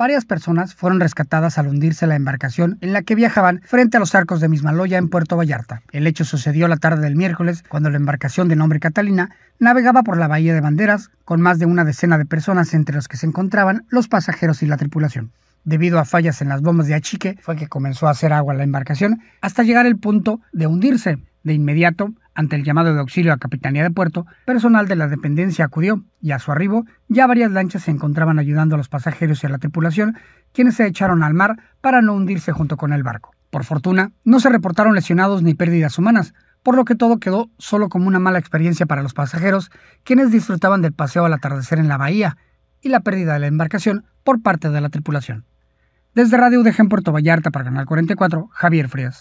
Varias personas fueron rescatadas al hundirse la embarcación en la que viajaban frente a los arcos de Mismaloya en Puerto Vallarta. El hecho sucedió la tarde del miércoles cuando la embarcación de nombre Catalina navegaba por la Bahía de Banderas con más de una decena de personas entre los que se encontraban los pasajeros y la tripulación. Debido a fallas en las bombas de Achique fue que comenzó a hacer agua la embarcación hasta llegar el punto de hundirse. De inmediato, ante el llamado de auxilio a Capitanía de Puerto, personal de la dependencia acudió y a su arribo ya varias lanchas se encontraban ayudando a los pasajeros y a la tripulación, quienes se echaron al mar para no hundirse junto con el barco. Por fortuna, no se reportaron lesionados ni pérdidas humanas, por lo que todo quedó solo como una mala experiencia para los pasajeros, quienes disfrutaban del paseo al atardecer en la bahía y la pérdida de la embarcación por parte de la tripulación. Desde Radio de en Puerto Vallarta para Canal 44, Javier Frías.